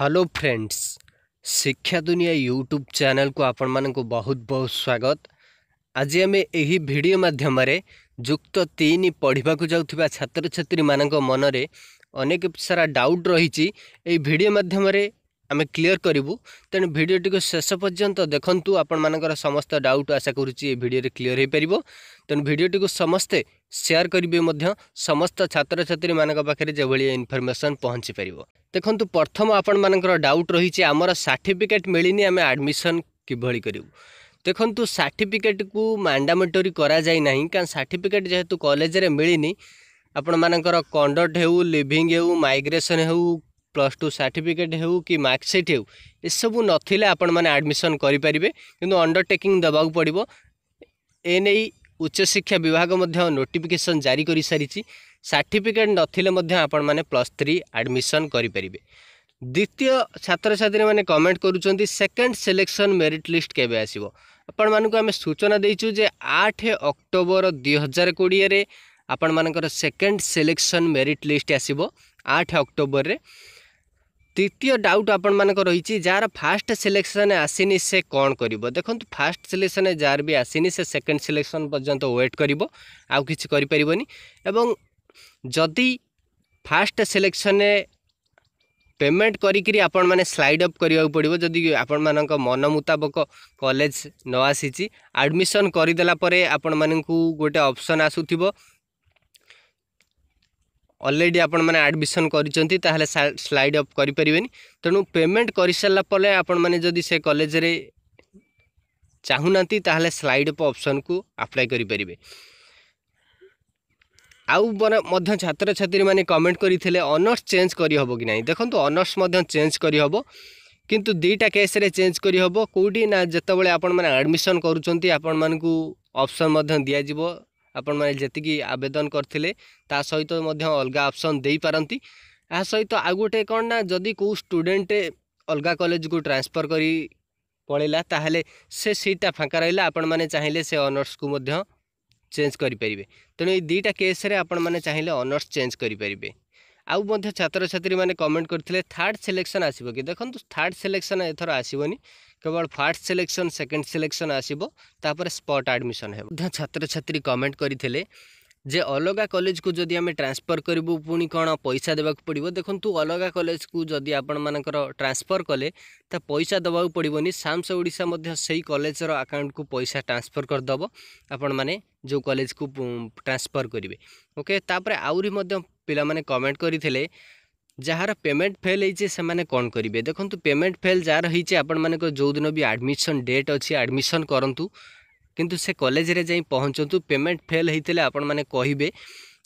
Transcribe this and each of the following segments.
hello friends शिक्षा दुनिया YouTube channel को आपण मान बहुत बहुत स्वागत आज आम यही भिडियो मध्यम जुक्त तीन पढ़ाक जा छात्र छी मान मनरे अनेक सारा डाउट रही भिडियो मध्यम आम क्लीयर करूँ तेणु भिडटी शेष पर्यटन देखूँ आपण मान समस्त डाउट आशा कर भिडियो क्लीयर हो पार तेणु भिडटी समस्ते सेयार करेंगे समस्त छात्र छात्री मानी जो इनफर्मेसन पहुँची पार देखु प्रथम आपण मान डाउट रही आमर सार्टिफिकेट मिलनी आम आडमिशन किभली करूँ देखु सार्टिफिकेट को मैंडामेटोरी कराएना कारण सार्टिफिकेट जेहेतु कलेज मिलनी आपण मानक कंडक्ट हो लिविंग हो माइग्रेसन हो ପ୍ଲସ୍ ଟୁ ସାର୍ଟିଫିକେଟ୍ ହେଉ କି ମାର୍କସିଟ୍ ହେଉ ଏସବୁ ନଥିଲେ ଆପଣମାନେ ଆଡ଼ମିସନ୍ କରିପାରିବେ କିନ୍ତୁ ଅଣ୍ଡରଟେକିଂ ଦେବାକୁ ପଡ଼ିବ ଏ ନେଇ ଉଚ୍ଚଶିକ୍ଷା ବିଭାଗ ମଧ୍ୟ ନୋଟିଫିକେସନ୍ ଜାରି କରିସାରିଛି ସାର୍ଟିଫିକେଟ୍ ନଥିଲେ ମଧ୍ୟ ଆପଣମାନେ ପ୍ଲସ୍ ଥ୍ରୀ ଆଡ଼ମିସନ୍ କରିପାରିବେ ଦ୍ୱିତୀୟ ଛାତ୍ରଛାତ୍ରୀମାନେ କମେଣ୍ଟ କରୁଛନ୍ତି ସେକେଣ୍ଡ ସିଲେକ୍ସନ୍ ମେରିଟ୍ ଲିଷ୍ଟ କେବେ ଆସିବ ଆପଣମାନଙ୍କୁ ଆମେ ସୂଚନା ଦେଇଛୁ ଯେ ଆଠ ଅକ୍ଟୋବର ଦୁଇ ହଜାର କୋଡ଼ିଏରେ ଆପଣମାନଙ୍କର ସେକେଣ୍ଡ ସିଲେକ୍ସନ୍ ମେରିଟ୍ ଲିଷ୍ଟ ଆସିବ ଆଠ ଅକ୍ଟୋବରରେ ତୃତୀୟ ଡାଉଟ୍ ଆପଣମାନଙ୍କ ରହିଛି ଯାହାର ଫାଷ୍ଟ ସିଲେକ୍ସନ୍ ଆସିନି ସେ କ'ଣ କରିବ ଦେଖନ୍ତୁ ଫାଷ୍ଟ ସିଲେକ୍ସନ୍ ଯାହାର ବି ଆସିନି ସେ ସେକେଣ୍ଡ ସିଲେକ୍ସନ୍ ପର୍ଯ୍ୟନ୍ତ ୱେଟ୍ କରିବ ଆଉ କିଛି କରିପାରିବନି ଏବଂ ଯଦି ଫାଷ୍ଟ ସିଲେକ୍ସନ୍ରେ ପେମେଣ୍ଟ କରିକିରି ଆପଣମାନେ ସ୍ଲାଇଡ଼ ଅପ୍ କରିବାକୁ ପଡ଼ିବ ଯଦି ଆପଣମାନଙ୍କ ମନ ମୁତାବକ କଲେଜ ନ ଆସିଛି ଆଡ଼ମିସନ୍ କରିଦେଲା ପରେ ଆପଣମାନଙ୍କୁ ଗୋଟେ ଅପସନ୍ ଆସୁଥିବ অলরেডি ଆପଣମାନେ ଆଡ଼ମିସନ୍ କରିଛନ୍ତି ତାହେଲେ ସ୍ଲାଇଡ଼ ଅପ୍ କରିପାରିବେନି ତେଣୁ ପେମେଣ୍ଟ କରିସାରିଲା ପରେ ଆପଣମାନେ ଯଦି ସେ କଲେଜରେ ଚାହୁଁନାହାନ୍ତି ତାହେଲେ ସ୍ଲାଇଡ଼ ଅପ୍ ଅପସନ୍କୁ ଆପ୍ଲାଏ କରିପାରିବେ ଆଉ ମଧ୍ୟ ଛାତ୍ରଛାତ୍ରୀମାନେ କମେଣ୍ଟ କରିଥିଲେ ଅନର୍ସ ଚେଞ୍ଜ କରିହେବ କି ନାହିଁ ଦେଖନ୍ତୁ ଅନର୍ସ ମଧ୍ୟ ଚେଞ୍ଜ କରିହେବ କିନ୍ତୁ ଦୁଇଟା କେସ୍ରେ ଚେଞ୍ଜ କରିହେବ କେଉଁଠି ନା ଯେତେବେଳେ ଆପଣମାନେ ଆଡ଼ମିସନ୍ କରୁଛନ୍ତି ଆପଣମାନଙ୍କୁ ଅପସନ୍ ମଧ୍ୟ ଦିଆଯିବ ଆପଣମାନେ ଯେତିକି ଆବେଦନ କରିଥିଲେ ତା ସହିତ ମଧ୍ୟ ଅଲଗା ଅପସନ୍ ଦେଇପାରନ୍ତି ଏହା ସହିତ ଆଉ ଗୋଟେ କ'ଣ ନା ଯଦି କେଉଁ ଷ୍ଟୁଡ଼େଣ୍ଟ ଅଲଗା କଲେଜକୁ ଟ୍ରାନ୍ସଫର୍ କରି ପଳେଇଲା ତାହେଲେ ସେ ସିଟ୍ଟା ଫାଙ୍କା ରହିଲା ଆପଣମାନେ ଚାହିଁଲେ ସେ ଅନର୍ସକୁ ମଧ୍ୟ ଚେଞ୍ଜ କରିପାରିବେ ତେଣୁ ଏଇ ଦୁଇଟା କେସ୍ରେ ଆପଣମାନେ ଚାହିଁଲେ ଅନର୍ସ ଚେଞ୍ଜ କରିପାରିବେ आउ छात्र छात्री मैंने कमेंट करते थार्ड सिलेक्शन आसो कि देखो थार्ड सिलेक्शन एथर आसवन केवल फास्ट सिलेक्शन सेकेंड सिलेक्शन आसपर स्पट आडमिशन है छात्र छात्री कमेंट करते ଯେ ଅଲଗା କଲେଜକୁ ଯଦି ଆମେ ଟ୍ରାନ୍ସଫର୍ କରିବୁ ପୁଣି କ'ଣ ପଇସା ଦେବାକୁ ପଡ଼ିବ ଦେଖନ୍ତୁ ଅଲଗା କଲେଜକୁ ଯଦି ଆପଣମାନଙ୍କର ଟ୍ରାନ୍ସଫର୍ କଲେ ତା ପଇସା ଦେବାକୁ ପଡ଼ିବନି ସାମ୍ସ ଓଡ଼ିଶା ମଧ୍ୟ ସେଇ କଲେଜର ଆକାଉଣ୍ଟକୁ ପଇସା ଟ୍ରାନ୍ସଫର୍ କରିଦେବ ଆପଣମାନେ ଯେଉଁ କଲେଜକୁ ଟ୍ରାନ୍ସଫର୍ କରିବେ ଓକେ ତାପରେ ଆହୁରି ମଧ୍ୟ ପିଲାମାନେ କମେଣ୍ଟ କରିଥିଲେ ଯାହାର ପେମେଣ୍ଟ ଫେଲ୍ ହେଇଛି ସେମାନେ କ'ଣ କରିବେ ଦେଖନ୍ତୁ ପେମେଣ୍ଟ ଫେଲ୍ ଯାହାର ହେଇଛି ଆପଣମାନଙ୍କର ଯେଉଁଦିନ ବି ଆଡ଼ମିସନ୍ ଡେଟ୍ ଅଛି ଆଡ଼ମିସନ୍ କରନ୍ତୁ କିନ୍ତୁ ସେ କଲେଜରେ ଯାଇ ପହଞ୍ଚନ୍ତୁ ପେମେଣ୍ଟ ଫେଲ୍ ହୋଇଥିଲେ ଆପଣମାନେ କହିବେ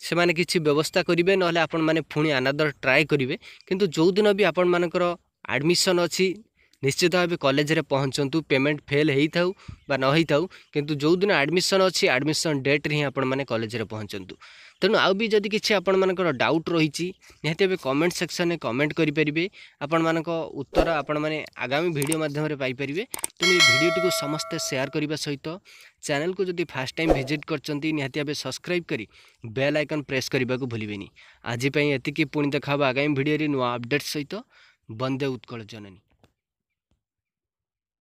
ସେମାନେ କିଛି ବ୍ୟବସ୍ଥା କରିବେ ନହେଲେ ଆପଣମାନେ ପୁଣି ଆନାଦର ଟ୍ରାଏ କରିବେ କିନ୍ତୁ ଯେଉଁଦିନ ବି ଆପଣମାନଙ୍କର ଆଡ଼ମିସନ୍ ଅଛି ନିଶ୍ଚିତ ଭାବେ କଲେଜରେ ପହଞ୍ଚନ୍ତୁ ପେମେଣ୍ଟ ଫେଲ୍ ହୋଇଥାଉ ବା ନ ହୋଇଥାଉ କିନ୍ତୁ ଯେଉଁଦିନ ଆଡ଼ମିସନ୍ ଅଛି ଆଡ଼ମିସନ୍ ଡେଟ୍ରେ ହିଁ ଆପଣମାନେ କଲେଜରେ ପହଞ୍ଚନ୍ତୁ ତେଣୁ ଆଉ ବି ଯଦି କିଛି ଆପଣମାନଙ୍କର ଡାଉଟ୍ ରହିଛି ନିହାତି ଏବେ କମେଣ୍ଟ ସେକ୍ସନ୍ରେ କମେଣ୍ଟ କରିପାରିବେ ଆପଣମାନଙ୍କ ଉତ୍ତର ଆପଣମାନେ ଆଗାମୀ ଭିଡ଼ିଓ ମାଧ୍ୟମରେ ପାଇପାରିବେ ତେଣୁ ଏ ଭିଡ଼ିଓଟିକୁ ସମସ୍ତେ ସେୟାର କରିବା ସହିତ ଚ୍ୟାନେଲକୁ ଯଦି ଫାର୍ଷ୍ଟ ଟାଇମ୍ ଭିଜିଟ୍ କରିଛନ୍ତି ନିହାତି ଭାବେ ସବସ୍କ୍ରାଇବ୍ କରି ବେଲ୍ ଆଇକନ୍ ପ୍ରେସ୍ କରିବାକୁ ଭୁଲିବେନି ଆଜି ପାଇଁ ଏତିକି ପୁଣି ଦେଖା ହେବ ଆଗାମୀ ଭିଡ଼ିଓରେ ନୂଆ ଅପଡେଟ୍ ସହିତ ବନ୍ଦେ ଉତ୍କଳ ଜନନୀ